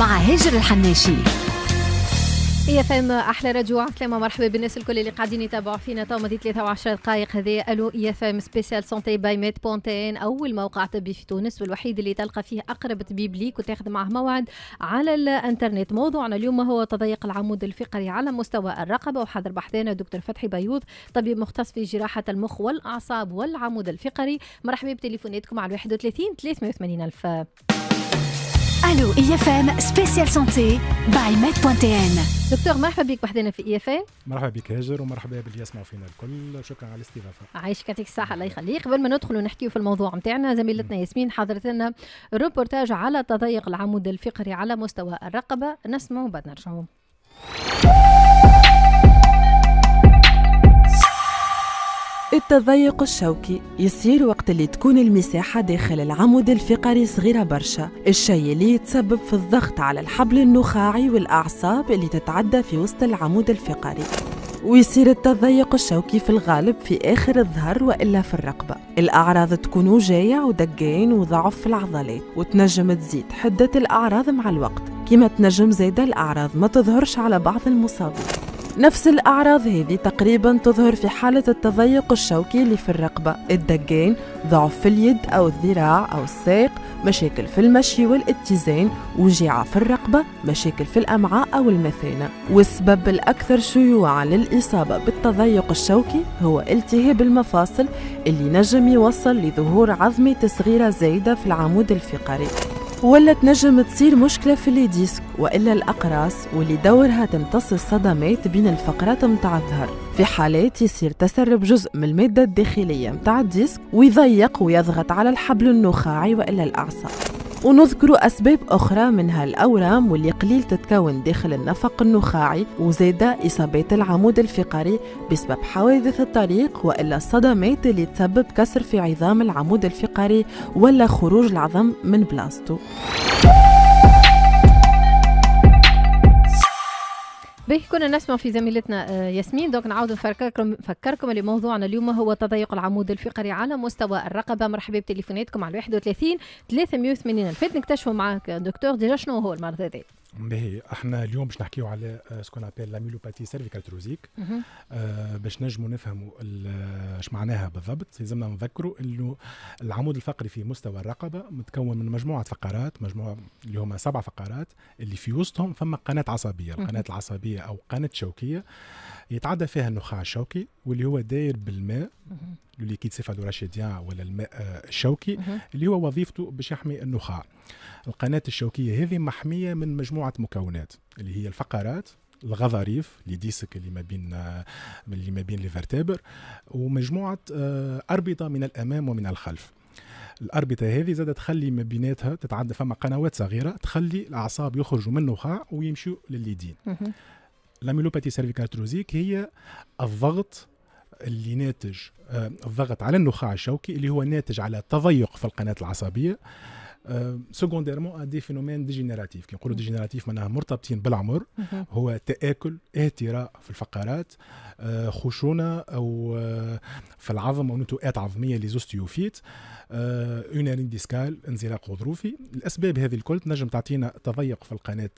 مع هاجر الحناشي يا فام احلى رجوع عسلامه مرحبا بالناس الكل اللي قاعدين يتابعوا فينا تو مدي 13 دقائق هذه الو يا فام سبيسيال سونتي باي ميت بونتين اول موقع طبي في تونس والوحيد اللي تلقى فيه اقرب طبيب ليك وتاخذ معه موعد على الانترنت موضوعنا اليوم هو تضيق العمود الفقري على مستوى الرقبه وحاضر بحثنا دكتور فتحي بيوض طبيب مختص في جراحه المخ والاعصاب والعمود الفقري مرحبا بتليفوناتكم على 31 380 الف الو اي اف ام سبيسيال سونتي باي ان دكتور مرحبا بك وحدنا في اي اف ام مرحبا بك هاجر ومرحبا باللي يسمعوا فينا الكل شكرا على الاستضافه عايشك يعطيك الصحه الله يخليك قبل ما ندخل نحكيو في الموضوع نتاعنا زميلتنا ياسمين حضرت لنا روبورتاج على تضيق العمود الفقري على مستوى الرقبه نسمعوا بعد نرجعوا التضيق الشوكي يصير وقت اللي تكون المساحة داخل العمود الفقري صغيرة برشا الشيء اللي يتسبب في الضغط على الحبل النخاعي والأعصاب اللي تتعدى في وسط العمود الفقري ويصير التضيق الشوكي في الغالب في آخر الظهر وإلا في الرقبة الأعراض تكون جاية ودقين وضعف في العضلات وتنجم تزيد حدة الأعراض مع الوقت كما تنجم زايدة الأعراض ما تظهرش على بعض المصابين نفس الأعراض هذه تقريبا تظهر في حالة التضيق الشوكي اللي في الرقبة الدقين ضعف في اليد أو الذراع أو الساق مشاكل في المشي والاتزان وجيعة في الرقبة مشاكل في الأمعاء أو المثانة والسبب الأكثر شيوعا للإصابة بالتضيق الشوكي هو التهاب المفاصل اللي نجم يوصل لظهور عظمة صغيرة زايدة في العمود الفقري ولا تنجم تصير مشكلة في اللي ديسك وإلا الأقراص واللي دورها تمتص الصدمات بين الفقرات متاع الظهر في حالات يصير تسرب جزء من المادة الداخلية متاع الديسك ويضيق ويضغط على الحبل النخاعي وإلا الأعصاب ونذكر أسباب أخرى منها الأورام واللي قليل تتكون داخل النفق النخاعي وزادة إصابات العمود الفقري بسبب حوادث الطريق وإلا الصدمات اللي تسبب كسر في عظام العمود الفقري ولا خروج العظم من بلاستو. به كنا نسمع في زميلتنا آه، ياسمين دونك نعاود نفكركم نفكركم اللي موضوعنا اليوم هو تضيق العمود الفقري على مستوى الرقبه مرحبا بتليفوناتكم على 31 380 الف نكتشفوا معاك دكتور ديجا شنو هو المرض هذا باهي احنا اليوم باش نحكيو على سكون ابيل لاميلوباتي سيرفيكال تروزيك آه باش نجمو نفهموا آه، اش معناها بالضبط يلزمنا نذكروا انه العمود الفقري في مستوى الرقبه متكون من مجموعه فقرات مجموعه اللي هما سبع فقرات اللي في وسطهم فما قناه عصبيه القناه العصبيه او قناه شوكيه يتعدى فيها النخاع الشوكي واللي هو داير بالماء ليكيد راشيديان ولا الماء آه، الشوكي اللي هو وظيفته باش يحمي النخاع القناة الشوكية هذه محمية من مجموعة مكونات اللي هي الفقرات الغضاريف اللي ديسك اللي ما بين اللي ما بين ليفرتابر ومجموعة آه، أربطة من الأمام ومن الخلف الاربطه هذه زادة تخلي ما بيناتها تتعدى فما قنوات صغيره تخلي الاعصاب يخرجوا من النخاع ويمشوا لليدين الاميلوباتي سيرفيكاتروزيك هي الضغط اللي ناتج آه، الضغط على النخاع الشوكي اللي هو ناتج على تضيق في القناه العصبيه سكونديرمون ا دي فينومين ديجينيراتيف كي نقولوا ديجينيراتيف معناها مرتبطين بالعمر هو تاكل اهتراء في الفقرات آه، خشونه او آه، في العظم او نتوءات عظميه ليزوستيوفيت اون آه ديسكال انزلاق غضروفي الاسباب هذه الكل تنجم تعطينا تضيق في القناه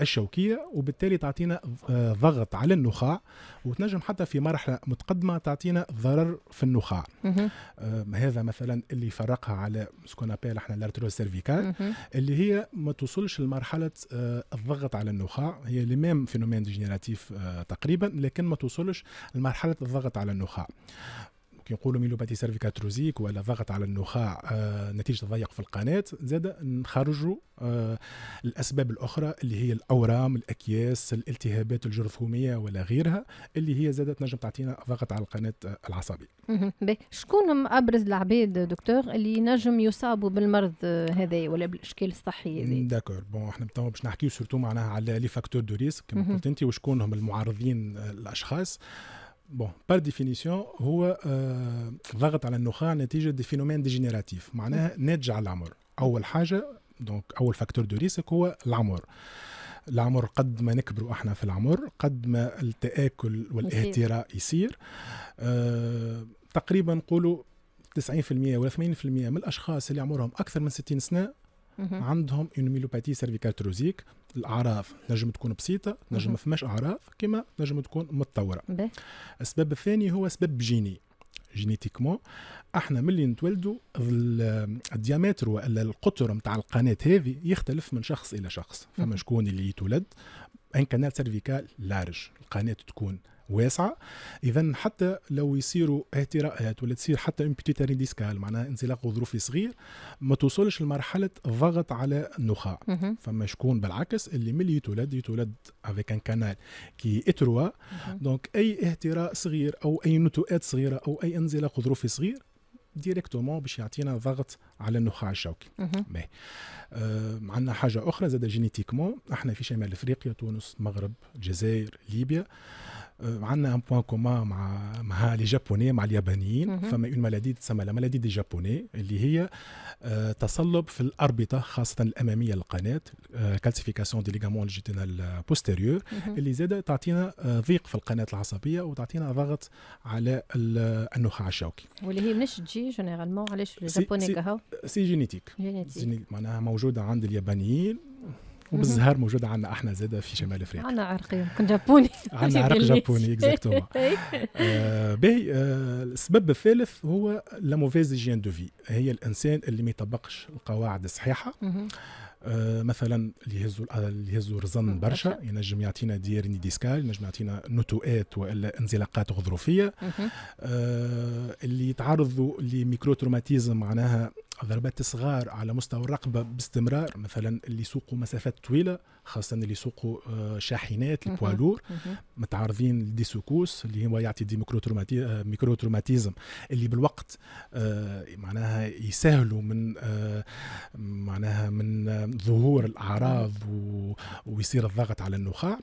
الشوكيه وبالتالي تعطينا آه، ضغط على النخاع وتنجم حتى في مرحله متقدمه تعطينا ضرر في النخاع آه هذا مثلا اللي يفرقها على سكون ابيل احنا الارتروز سيرفيكال اللي هي ما توصلش لمرحله آه الضغط على النخاع هي لي ميم فينومين ديجينيراتيف آه، تقريبا لكن ما توصلش لمرحله الضغط على النخاع كي نقولوا ميلوباتي سيرفيكاتروزيك ولا ضغط على النخاع آه، نتيجه ضيق في القناه زاد نخرجوا آه، الاسباب الاخرى اللي هي الاورام الاكياس الالتهابات الجرثوميه ولا غيرها اللي هي زادت نجم تعطينا ضغط على القناه العصبيه شكون هم ابرز العباد دكتور اللي نجم يصابوا بالمرض هذا ولا بالاشكال الصحي هذه داكور بون احنا تو باش نحكيو سورتو معناها على لي فاكتور دو ريسك كما قلت انت وشكون هم المعارضين آه، الاشخاص بون بار ديفينيسيون هو آه، ضغط على النخاع نتيجه دي فينومين ديجينيراتيف معناها ناتج على العمر اول حاجه دونك اول فاكتور دو ريسك هو العمر العمر قد ما نكبروا احنا في العمر قد ما التاكل والاهتراء يصير أه تقريبا نقولوا 90% ولا 80% من الاشخاص اللي عمرهم اكثر من 60 سنه عندهم اون ميلوباثي سيرفيكال تروزيك الاعراض نجم تكون بسيطه نجم ما فماش اعراض كما نجم تكون متطوره السبب الثاني هو سبب جيني جينيتيكمون احنا ملي نتولدوا الديامتر والا القطر نتاع القناه هذه يختلف من شخص الى شخص فما شكون اللي يتولد ان كانال سيرفيكال لارج القناه تكون واسعه اذا حتى لو يصيروا اهتراءات ولا تصير حتى اون بتيت اري ديسكال معناها انزلاق غضروفي صغير ما توصلش لمرحله ضغط على النخاع فما شكون بالعكس اللي ملي يتولد يتولد افيك ان كانال كي اتروا دونك اي اهتراء صغير او اي نتوءات صغيره او اي انزلاق غضروفي صغير ديريكتومون باش يعطينا ضغط على النخاع الشوكي آه عندنا حاجه اخرى زاد جينيتيكمون احنا في شمال افريقيا تونس المغرب الجزائر ليبيا آه آه، عندنا ان بوان كومان مع مع لي جابوني مع اليابانيين فما اون مالادي تسمى لا مالادي دي جابوني اللي هي آه، تصلب في الاربطه خاصه الاماميه للقناه كالسيفيكاسيون دي ليغامون جيتينال بوستيريور اللي زاده تعطينا آه، ضيق في القناه العصبيه وتعطينا ضغط على النخاع الشوكي واللي هي مش تجي جينيرالمون علاش الجابوني كهو سي جينيتيك معناها موجوده عند اليابانيين وبالزهر موجوده عندنا احنا زاده في شمال افريقيا عندنا عرق يمكن جابوني عندنا عرق جابوني اكزاكتومون آه، باهي آه، السبب الثالث هو لا موفيز جيان دو في هي الانسان اللي ما يطبقش القواعد الصحيحه آه مثلا اللي يهزوا آه، اللي يهزوا رزن برشا ينجم يعطينا ديرني ديسكال ينجم يعطينا نتوءات والا انزلاقات غضروفيه آه اللي يتعرضوا لميكرو تروماتيزم معناها ضربات صغار على مستوى الرقبه باستمرار مثلا اللي يسوقوا مسافات طويله خاصه اللي يسوقوا آه، شاحنات البوالور متعرضين لدي سكوس اللي هو يعطي دي ميكرو آه، ميكرو تروماتيزم اللي بالوقت آه، معناها يسهلوا من معناها من ظهور الاعراض ويصير الضغط على النخاع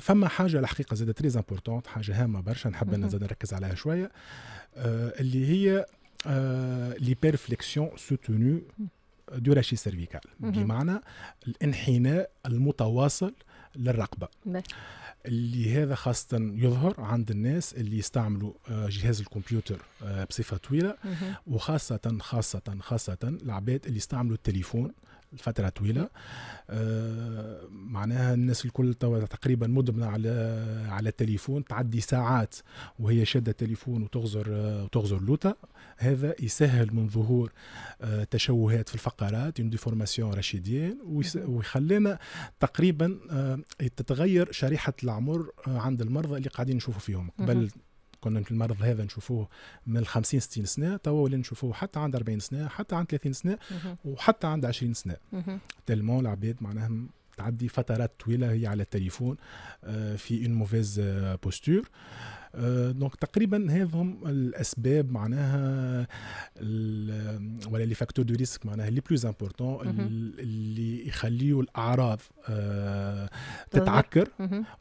فما حاجه الحقيقه زادة تريز امبورتونت حاجه هامه برشا نحب زاد نركز عليها شويه اللي هي آه، ليبرفليكسيون سوتونو دو راشي سيرفيكال بمعنى الانحناء المتواصل للرقبه اللي هذا خاصة يظهر عند الناس اللي يستعملوا آه، جهاز الكمبيوتر آه، بصفة طويلة وخاصة خاصة خاصة العباد اللي يستعملوا التليفون لفتره طويله آه، معناها الناس الكل توا تقريبا مدمنه على على التليفون تعدي ساعات وهي شاده التليفون وتغزر وتغزر لوطه هذا يسهل من ظهور آه، تشوهات في الفقرات اون ديفورماسيون رشيديان ويخلينا تقريبا آه، تتغير شريحه العمر عند المرضى اللي قاعدين نشوفوا فيهم نعم. قبل كنا في المرض هذا نشوفوه من 50 60 سنه توا ولا نشوفوه حتى عند 40 سنه حتى عند 30 سنه وحتى عند 20 سنه تلمون العباد معناهم تعدي فترات طويله هي على التليفون آه، في اون موفيز بوستور دونك تقريبا هذهم الاسباب معناها ولا لي فاكتور دو ريسك معناها لي بلوز امبورتون اللي يخليوا الاعراض آه، تتعكر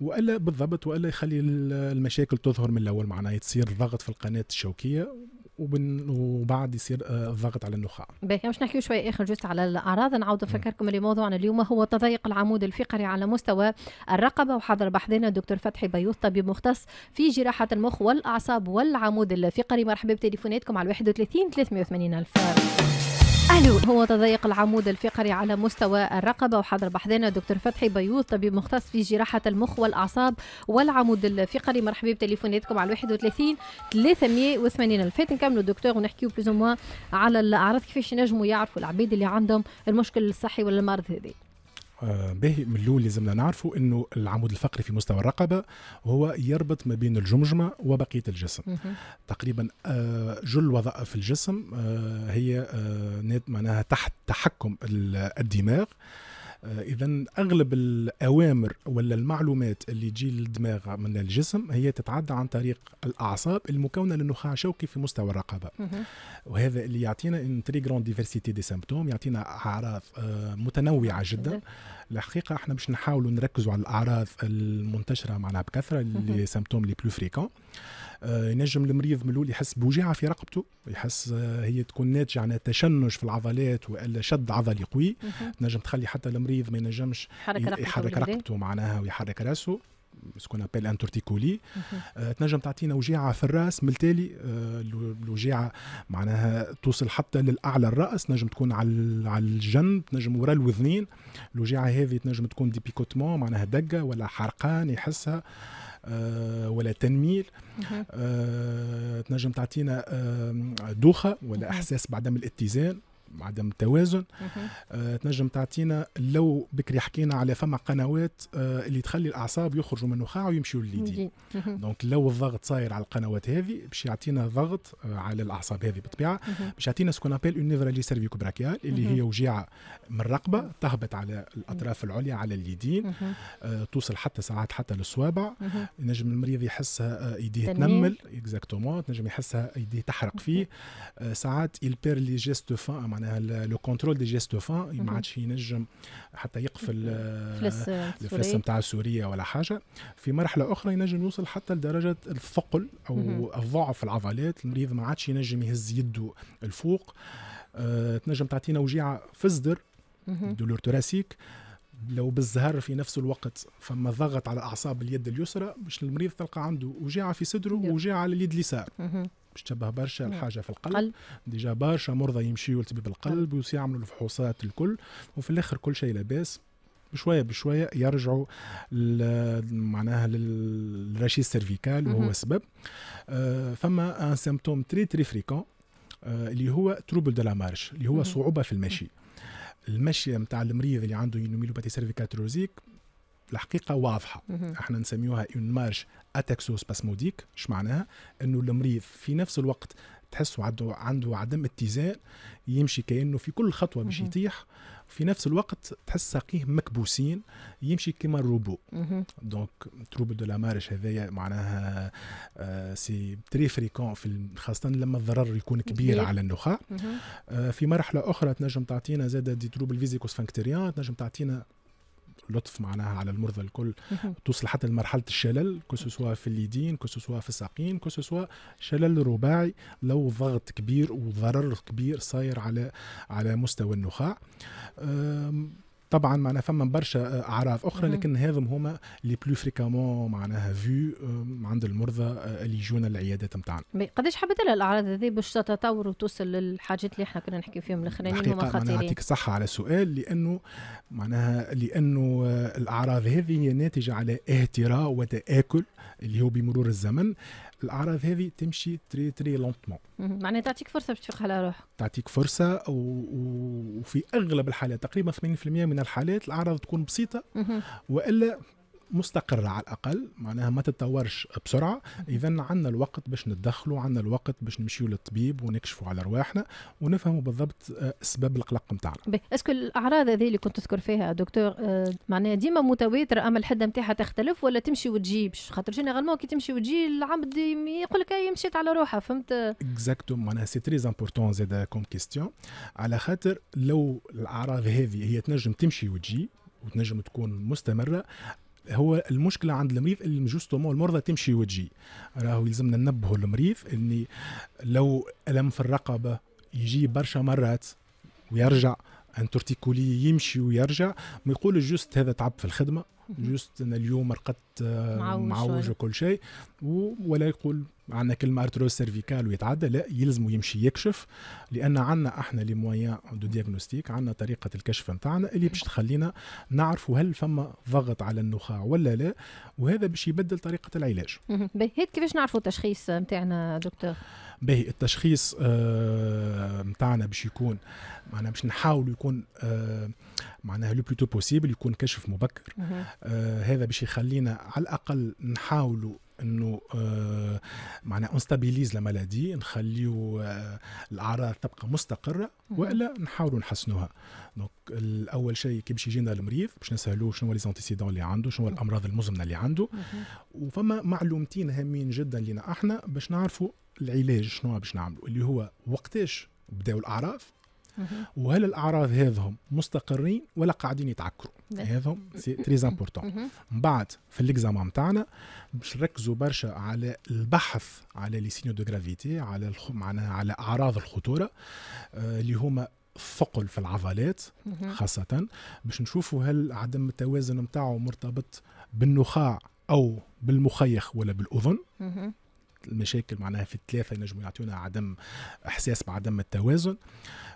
والا بالضبط والا يخلي المشاكل تظهر من الاول معناها تصير ضغط في القناه الشوكيه وبن وبعد يصير الضغط آه، على النخاع. باهي باش نحكيو شويه اخر جزء على الاعراض نعاود نفكركم اللي موضوعنا اليوم هو تضيق العمود الفقري على مستوى الرقبه وحضر بحثنا الدكتور فتحي بيوت طبيب مختص في جراحه المخ والاعصاب والعمود الفقري مرحبا بتليفوناتكم على 31 380 الف. الو هو تضيق العمود الفقري على مستوى الرقبه وحضر بحضنا الدكتور فتحي بيوض طبيب مختص في جراحه المخ والاعصاب والعمود الفقري مرحبا بتليفوناتكم على 31 380 الفات نكملوا الدكتور ونحكيوا بلوز على الاعراض كيفاش نجموا يعرفوا العباد اللي عندهم المشكل الصحي ولا المرض هذي. باهي من الاول لازمنا نعرفوا انه العمود الفقري في مستوى الرقبه هو يربط ما بين الجمجمه وبقيه الجسم تقريبا آه، جل وظائف الجسم آه، هي آه، معناها تحت تحكم الدماغ آه، اذا اغلب الاوامر ولا المعلومات اللي تجي للدماغ من الجسم هي تتعدى عن طريق الاعصاب المكونه للنخاع الشوكي في مستوى الرقبه وهذا اللي يعطينا ان تري جراند ديفيرسيتي دي سيمبتوم يعطينا اعراض آه، متنوعه جدا الحقيقه احنا باش نحاولوا نركزوا على الاعراض المنتشره معنا بكثره اللي سيمبتوم لي بلو فريكون ينجم المريض من الاول يحس بوجيعه في رقبته يحس آه، هي تكون ناتجه عن تشنج في العضلات والا شد عضلي قوي تنجم تخلي حتى المريض ما ينجمش يحرك رقبته, رقبته معناها ويحرك راسه سكون ابل ان تورتيكولي تنجم تعطينا وجيعه في الراس من التالي الوجيعه آه، معناها توصل حتى للاعلى الراس تنجم تكون على الجنب تنجم وراء الوذنين الوجيعه هذه تنجم تكون ديبيكوتمون معناها دقه ولا حرقان يحسها آه، ولا تنميل آه، تنجم تعطينا دوخه ولا احساس بعدم الاتزان عدم التوازن آه تنجم تعطينا لو بكري حكينا على فما قنوات آه اللي تخلي الاعصاب يخرجوا من النخاع ويمشيوا لليدي دونك لو الضغط صاير على القنوات هذه باش يعطينا ضغط آه على الاعصاب هذه بالطبيعه باش يعطينا سكون ابيل اون نيفرالي سيرفيكو براكيال اللي هي وجيعه من الرقبه تهبط على الاطراف العليا على اليدين آه توصل حتى ساعات حتى للصوابع نجم المريض يحسها آه، ايديه تنمل اكزاكتومون نجم يحسها ايديه تحرق فيه آه، ساعات يلبير لي جيست دو فان معناها لو كونترول دي جيست فان ما عادش ينجم حتى يقفل الفلس آه، آه، نتاع سوريا ولا حاجه في مرحله اخرى ينجم يوصل حتى لدرجه الثقل او الضعف العضلات المريض ما عادش ينجم يهز يده الفوق أه تنجم تعطينا وجيعه في الصدر دولور توراسيك لو بالزهر في نفس الوقت فما ضغط على اعصاب اليد اليسرى باش المريض تلقى عنده وجيعه في صدره ووجيعه على اليد اليسار تشبه برشا نعم. الحاجه في القلب ديجا برشا مرضى يمشيوا لطبيب القلب نعم. ويعملوا الفحوصات الكل وفي الاخر كل شيء لاباس بشويه بشويه يرجعوا معناها للرشيد سيرفيكال وهو السبب آه، فما ان سيمبتوم تري تري فريكون اللي هو تروبل دو لا مارش اللي هو صعوبه في المشي المشي نتاع المريض اللي عنده ينوميلوباتي سيرفيكال تروزيك الحقيقه واضحه احنا نسميوها اون مارش سباسموديك اش معناها انه المريض في نفس الوقت تحسه عنده عنده عدم اتزان يمشي كانه في كل خطوه باش يطيح في نفس الوقت تحس ساقيه مكبوسين يمشي كيما الروبو دونك تروبل دو لا مارش هذايا معناها سي تري فريكون في خاصه لما الضرر يكون كبير على النخاع آه، في مرحله اخرى تنجم تعطينا زاده دي تروبل فيزيكوس فانكتيريان تنجم تعطينا لطف معناها على المرضى الكل توصل حتى لمرحله الشلل كوسوسوا في اليدين كوسوسوا في الساقين كوسوسوا شلل رباعي لو ضغط كبير وضرر كبير صاير على على مستوى النخاع طبعا معنا فما برشا آه، اعراض اخرى مم. لكن هذم هما لي بلو فريكامون معناها فيو آه، عند المرضى آه، اللي يجونا العيادات نتاعنا قداش حبت الاعراض هذه باش تتطور وتوصل للحاجات اللي احنا كنا نحكي فيهم الاخرانيين هما خطيرين يعطيك الصحه على السؤال لانه معناها لانه الاعراض هذه هي ناتجه على اهتراء وتاكل اللي هو بمرور الزمن الاعراض هذه تمشي تري تري لونتمون معناها تعطيك فرصه باش تفيق على روحك تعطيك فرصه و... وفي اغلب الحالات تقريبا 80% من الحالات الاعراض تكون بسيطه والا مستقره على الاقل معناها ما تتطورش بسرعه اذا عندنا الوقت باش نتدخلوا عندنا الوقت باش نمشيو للطبيب ونكشفوا على رواحنا ونفهموا بالضبط اسباب آه، القلق نتاعنا اسكو الاعراض هذه اللي كنت تذكر فيها دكتور آه، معناها ديما متواتره اما الحده نتاعها تختلف ولا تمشي وتجي باش خاطر جينيرالمون كي تمشي وتجي العبد يقول لك اي مشيت على روحها فهمت اكزاكتوم معناها سي تري امبورتون زاد كوم كيستيون على خاطر لو الاعراض هذه هي تنجم تمشي وتجي وتنجم تكون مستمره هو المشكله عند المريض اللي جوستومون المرضى تمشي وتجي راهو يلزمنا ننبهوا المريض اني لو الم في الرقبه يجي برشا مرات ويرجع ان تورتيكولي يمشي ويرجع ما يقول جوست هذا تعب في الخدمه جوست انا اليوم رقدت آه، معوج وكل شيء ولا يقول عندنا كلمه ارترو سيرفيكال ويتعدى لا يلزم يمشي يكشف لان عندنا احنا لي مويان دو دياغنوستيك عندنا طريقه الكشف نتاعنا اللي باش تخلينا نعرفوا هل فما ضغط على النخاع ولا لا وهذا باش يبدل طريقه العلاج. هيك كيفاش نعرفوا التشخيص نتاعنا دكتور؟ باهي التشخيص نتاعنا آه، باش يكون معناها باش نحاول يكون آه، معناها لو بلوتو بوسيبل يكون كشف مبكر آه، هذا باش يخلينا على الاقل نحاولوا انه آه، معناها انستابيليز لمالادي نخليو آه، الاعراض تبقى مستقره والا نحاولوا نحسنوها دونك اول شيء كي باش يجينا المريض باش نسالوه شنو هو لي زونتيسيدون اللي عنده شنو هو الامراض المزمنه اللي عنده وفما معلومتين هامين جدا لنا احنا باش نعرفوا العلاج شنو باش نعملوا اللي هو وقتاش بداو الاعراض وهل الاعراض هذهم مستقرين ولا قاعدين يتعكروا هذهم سي تري امبورطون من بعد في الاكزامان نتاعنا باش نركزوا برشا على البحث على لي سينيو دو جرافيتي على معناها على اعراض الخطوره آه، اللي هما ثقل في العضلات خاصة باش نشوفوا هل عدم التوازن نتاعو مرتبط بالنخاع أو بالمخيخ ولا بالأذن المشاكل معناها في الثلاثه ينجموا يعطيونا عدم احساس بعدم التوازن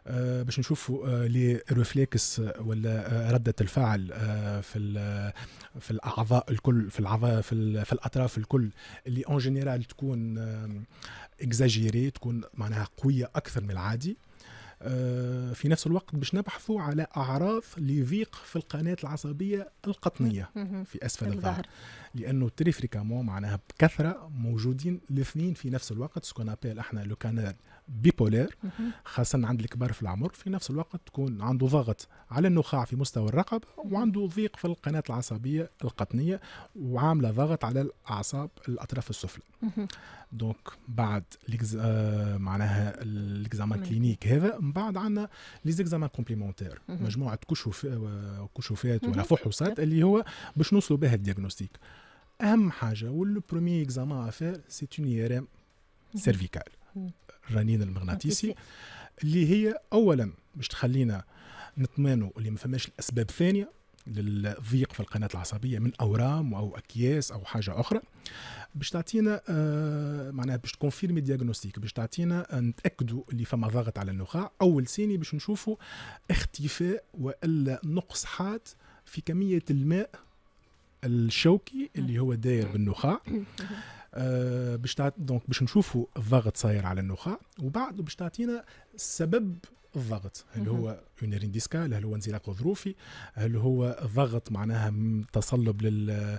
آه باش نشوفوا آه لي ريفليكس ولا آه، رده الفعل آه، في في الاعضاء الكل في الاعضاء في, في الاطراف الكل اللي اون جينيرال تكون اكزاجيري تكون معناها قويه اكثر من العادي آه، في نفس الوقت باش نبحثوا على اعراض ليفيق في القناه العصبيه القطنيه في اسفل الظهر لانه تريفريكامون معناها بكثره موجودين الاثنين في نفس الوقت سكون احنا لو كانال بيبولار خاصة عند الكبار في العمر في نفس الوقت تكون عنده ضغط على النخاع في مستوى الرقبة وعنده ضيق في القناة العصبية القطنية وعاملة ضغط على الأعصاب الأطراف السفلى دونك بعد آه معناها الاكزامان كلينيك هذا من بعد عندنا ليزيكزامان كومبليمونتير مجموعة كشوف... آه، كشوفات ولا فحوصات اللي هو باش نوصلوا بها الدياغنوستيك اهم حاجه والبرومي اكزامان افير سي اون سيرفيكال الرنين المغناطيسي اللي هي اولا باش تخلينا نطمنوا اللي ما فماش الاسباب ثانيه للضيق في القناة العصبية من أورام أو أكياس أو حاجة أخرى باش تعطينا آه معناها باش تكونفيرمي دياغنوستيك باش تعطينا آه، نتأكدوا اللي فما ضغط على النخاع أول ثاني باش نشوفوا اختفاء وإلا نقص حاد في كمية الماء الشوكي اللي هو داير نعم. بالنخاع آه، باش دونك باش نشوفوا الضغط صاير على النخاع وبعد باش تعطينا سبب الضغط هل هو اونيرين ديسكال هل هو انزلاق ظروفي هل هو ضغط معناها تصلب لل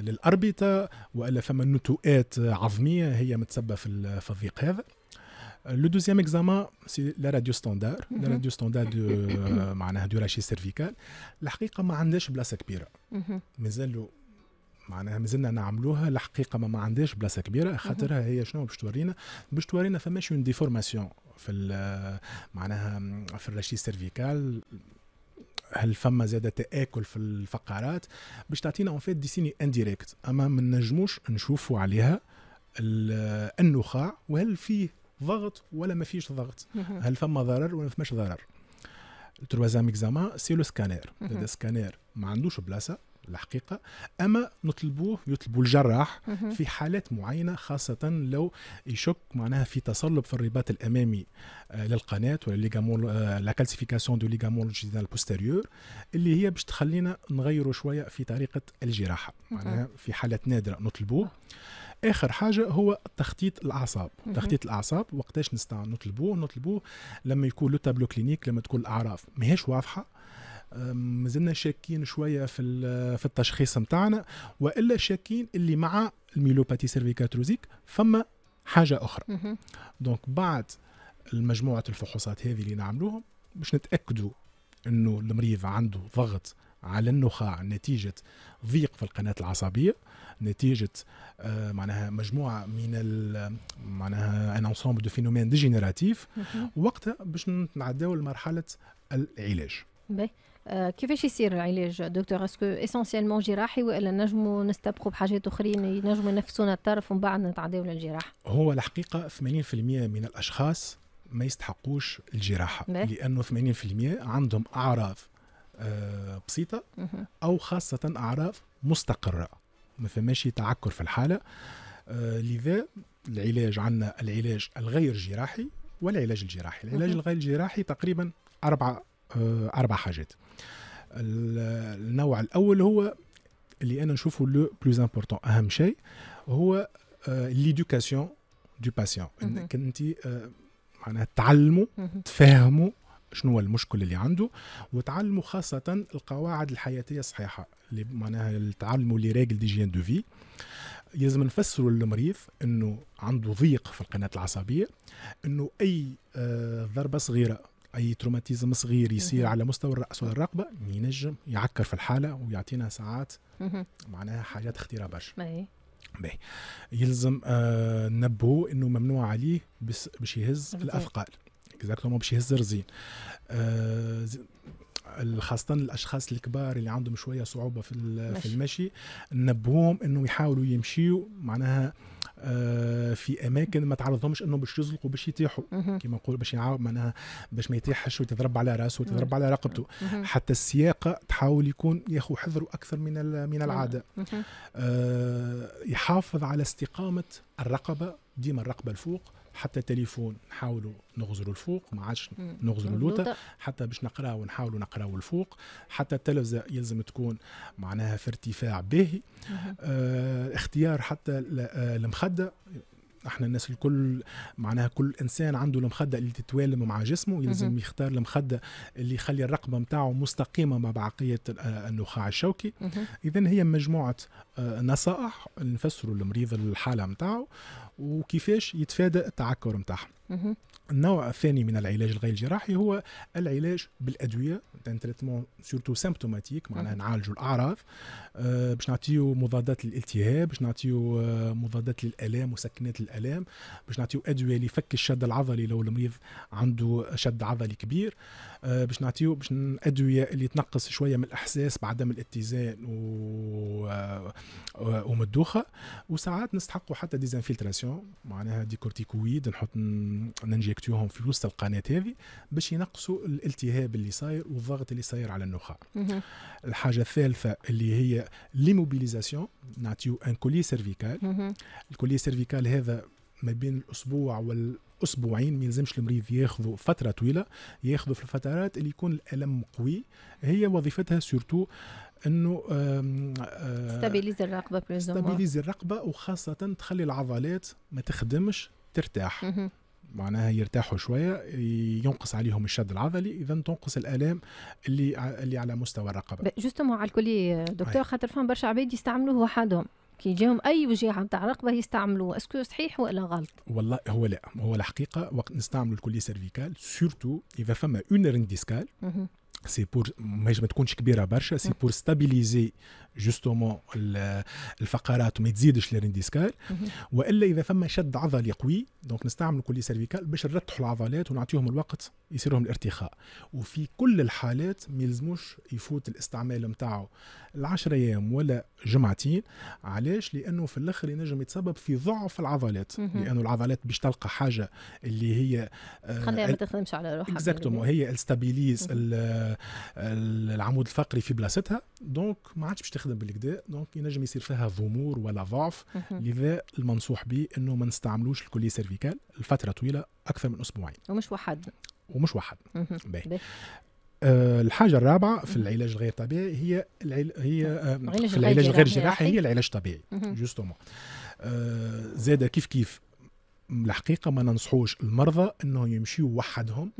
للأربطة وإلا فما نتوءات عظمية هي متسبة في, الضيق هذا لو دوزيام اكزامان سي لا راديو ستاندار لا راديو ستاندار دو معناها دو راشي سيرفيكال الحقيقه ما عندهاش بلاصه كبيره مازالوا معناها مازلنا نعملوها الحقيقه ما, ما عندهاش بلاصه كبيره خاطرها هي شنو باش تورينا باش تورينا فماش اون ديفورماسيون في معناها في الرشيد سيرفيكال هل فما زاده تاكل في الفقرات باش تعطينا اون فيت ديسيني انديريكت اما ما نجموش نشوفوا عليها النخاع وهل فيه ضغط ولا ما فيش ضغط هل فما ضرر ولا ما فماش ضرر التروازام اكزامان سي لو سكانير سكانير ما عندوش بلاصه الحقيقة أما نطلبوه يطلبوا الجراح في حالات معينة خاصة لو يشك معناها في تصلب في الرباط الأمامي آه، للقناة ولا ليغامون لاكالسيفيكاسيون دو ليغامون جينال بوستيريور اللي هي باش تخلينا نغيروا شوية في طريقة الجراحة معناها في حالات نادرة نطلبوه اخر حاجه هو تخطيط الاعصاب تخطيط الاعصاب وقتاش نستعمل نطلبوه نطلبوه لما يكون لو تابلو كلينيك لما تكون الاعراف ماهيش واضحه مازلنا شاكين شويه في في التشخيص نتاعنا والا شاكين اللي مع الميلوباتي سيرفيكاتروزيك فما حاجه اخرى دونك بعد مجموعه الفحوصات هذه اللي نعملوهم باش نتاكدوا انه المريض عنده ضغط على النخاع نتيجة ضيق في القناة العصبية نتيجة آه معناها مجموعة من معناها ان انسومبل دو فينومين ديجينيراتيف وقتها باش نعداو لمرحلة العلاج. بي. آه، كيفاش يصير العلاج دكتور اسكو اسونسيلمون جراحي والا نجموا نستبقوا بحاجات اخرين نجموا ينفسونا الطرف ومن بعد نتعداو للجراحه هو الحقيقه 80% من الاشخاص ما يستحقوش الجراحه لانه 80% عندهم اعراض آه، بسيطه او خاصه اعراض مستقره ما فماش تعكر في الحاله آه، لذا العلاج عندنا العلاج الغير جراحي والعلاج الجراحي العلاج الغير جراحي تقريبا اربع اربع حاجات النوع الاول هو اللي انا نشوفه لو بلوز امبورطون اهم شيء هو ليدوكاسيون دو باسيون انك انت آه، معناها تعلموا تفهموا شنو هو المشكل اللي عنده وتعلموا خاصة القواعد الحياتية الصحيحة اللي معناها تعلموا لي ريجل دي جيان دو في لازم نفسروا للمريض انه عنده ضيق في القناة العصبية انه اي آه، ضربة صغيرة اي تروماتيزم صغير يصير على مستوى الراس ولا الرقبه ينجم يعكر في الحاله ويعطينا ساعات معناها حاجات خطيره برشا باهي يلزم آه نبهوه انه ممنوع عليه باش يهز الاثقال اكزاكتومون باش يهز الرزين آه خاصة الأشخاص الكبار اللي عندهم شوية صعوبة في في المشي نبهوهم إنه يحاولوا يمشيوا معناها آه، في اماكن ما تعرضهمش انه باش يزلقوا باش يطيحوا كما نقول باش يعاود معناها باش ما يطيحش ويتضرب على راسه ويتضرب على رقبته حتى السياق تحاول يكون ياخو حذره اكثر من من العاده آه، يحافظ على استقامه الرقبه ديما الرقبه الفوق حتى التليفون نحاولوا نغزروا الفوق ما عادش نغزروا اللوطه حتى باش نقرا ونحاولوا نقراو الفوق حتى التلفزه يلزم تكون معناها في ارتفاع باهي آه اختيار حتى آه، المخده احنا الناس الكل معناها كل انسان عنده المخده اللي تتوالم مع جسمه يلزم يختار المخده اللي يخلي الرقبه نتاعو مستقيمه مع بعقيه آه، النخاع الشوكي اذا هي مجموعه آه، نصائح نفسروا المريض الحاله نتاعو وكيفاش يتفادى التعكر نتاعهم النوع الثاني من العلاج الغير الجراحي هو العلاج بالادويه ان تريتمون سورتو سيمبتوماتيك معناها نعالجوا الاعراض أه باش نعطيو مضادات للالتهاب باش نعطيو آه، مضادات للالام وسكنات الالام باش نعطيو ادويه لفك الشد العضلي لو المريض عنده شد عضلي كبير أه باش نعطيو باش ادويه اللي تنقص شويه من الاحساس بعدم الاتزان و... آه، ومن الدوخه وساعات نستحقوا حتى ديزانفلتراسيون انجيكسيون معناها دي كورتيكويد نحط ننجيكتوهم في وسط القناه هذه باش ينقصوا الالتهاب اللي صاير والضغط اللي صاير على النخاع الحاجه الثالثه اللي هي ليموبيليزاسيون نعطيو ان كولي سيرفيكال الكولي سيرفيكال هذا ما بين الاسبوع والاسبوعين ما يلزمش المريض ياخذوا فتره طويله ياخذوا في الفترات اللي يكون الالم قوي هي وظيفتها سورتو انه آه، ستابيليز الرقبه ستابيليز الرقبه وخاصه تخلي العضلات ما تخدمش ترتاح معناها يرتاحوا شويه ينقص عليهم الشد العضلي اذا تنقص الالام اللي اللي على مستوى الرقبه. جوستومون على الكل دكتور أيوة. خاطر فهم برشا عباد يستعملوه وحدهم. كي يجيهم اي وجيعه نتاع رقبه يستعملوه اسكو صحيح ولا غلط والله هو لا هو الحقيقه وقت نستعملوا الكليه سيرفيكال سورتو اذا فما اون رين ديسكال سي بور ما تكونش كبيره برشا سي بور ستابيليزي جوستومون الفقرات وما تزيدش للرينديسكال والا اذا فما شد عضلي قوي دونك نستعمل كل سيرفيكال باش نرتحوا العضلات ونعطيهم الوقت يصير لهم الارتخاء وفي كل الحالات ما يلزموش يفوت الاستعمال نتاعو 10 ايام ولا جمعتين علاش لانه في الاخر ينجم يتسبب في ضعف العضلات mm-hmm. لانه العضلات باش تلقى حاجه اللي هي آه، خليها ما تخدمش على روحها اكزاكتومون هي الستابيليز mm-hmm. العمود الفقري في بلاصتها دونك ما عادش باش تخدم بالكدا دونك ينجم يصير فيها ضمور ولا ضعف لذا المنصوح به انه ما نستعملوش الكليه سيرفيكال لفتره طويله اكثر من اسبوعين ومش وحد ومش وحد باهي آه، الحاجه الرابعه في العلاج الغير طبيعي هي العل... هي آه، في العلاج الغير جراحي هي العلاج الطبيعي جوستومون زاد كيف كيف الحقيقه ما ننصحوش المرضى انهم يمشيوا وحدهم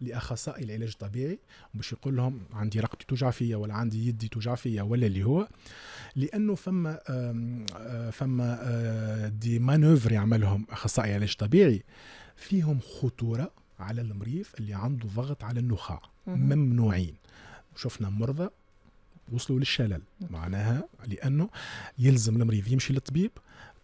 لاخصائي العلاج الطبيعي باش يقول لهم عندي رقبتي توجع فيا ولا عندي يدي توجع فيا ولا اللي هو لانه فما آه، فما آه، دي مانوفر يعملهم اخصائي علاج طبيعي فيهم خطوره على المريض اللي عنده ضغط على النخاع ممنوعين شفنا مرضى وصلوا للشلل معناها لانه يلزم المريض يمشي للطبيب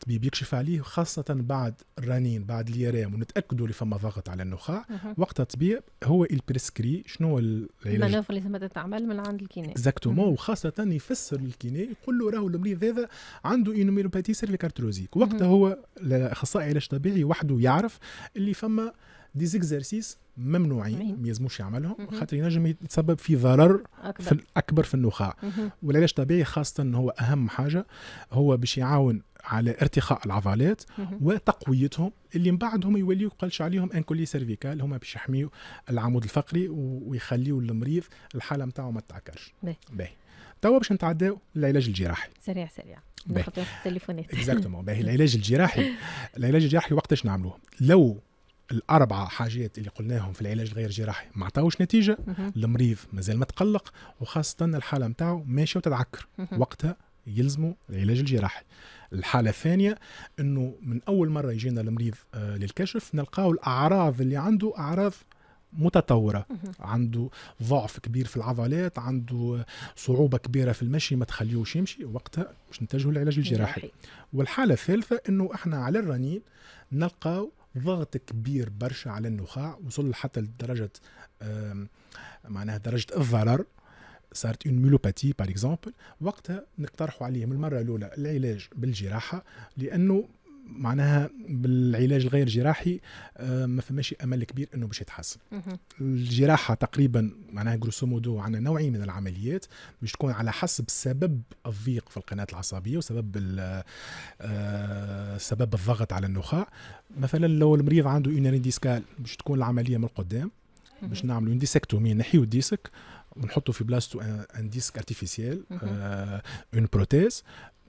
الطبيب يكشف عليه خاصة بعد الرنين بعد اليرام ونتأكدوا اللي فما ضغط على النخاع وقتها الطبيب هو البريسكري شنو المانوفر اللي لازم تتعمل من عند الكيني اكزاكتومون وخاصة يفسر الكيني يقول له راهو المريض هذا عنده انوميلوباتي سيرفيكارتروزيك وقتها هو الاخصائي علاج طبيعي وحده يعرف اللي فما دي زيكزارسيس ممنوعين ما يلزموش يعملهم خاطر ينجم يتسبب في ضرر أكبر في, في النخاع والعلاج الطبيعي خاصة هو أهم حاجة هو باش يعاون على ارتخاء العضلات وتقويتهم اللي من بعدهم يوليو قلش عليهم ان كولي سيرفيكال هما باش يحميوا العمود الفقري ويخليوا المريض الحاله نتاعو ما تتعكرش باهي توا باش نتعداو للعلاج الجراحي سريع سريع ناخذ التليفونات اكزاكتومون باهي العلاج الجراحي العلاج الجراحي وقتاش نعملوه لو الاربعه حاجات اللي قلناهم في العلاج الغير جراحي ما عطاوش نتيجه المريض مازال متقلق وخاصه الحاله نتاعو ماشيه وتتعكر وقتها يلزموا العلاج الجراحي الحالة الثانية أنه من أول مرة يجينا المريض آه للكشف نلقاو الأعراض اللي عنده أعراض متطورة عنده ضعف كبير في العضلات عنده صعوبة كبيرة في المشي ما تخليهوش يمشي وقتها باش نتجهوا للعلاج الجراحي والحالة الثالثة أنه احنا على الرنين نلقاو ضغط كبير برشا على النخاع وصل حتى لدرجة معناها درجة الضرر صارت اون ميلوباثي باغ اكزومبل وقتها نقترحوا عليهم المره الاولى العلاج بالجراحه لانه معناها بالعلاج الغير جراحي آه، ما فماش امل كبير انه باش يتحسن الجراحه تقريبا معناها جروسو مودو عندنا نوعين من العمليات باش تكون على حسب سبب الضيق في القناه العصبيه وسبب آه، سبب الضغط على النخاع مثلا لو المريض عنده اون ديسكال باش تكون العمليه من القدام باش نعملوا ديسكتومي نحيو الديسك ونحطوا في بلاصته ان ديسك ارتيفيسيال اون بروتيز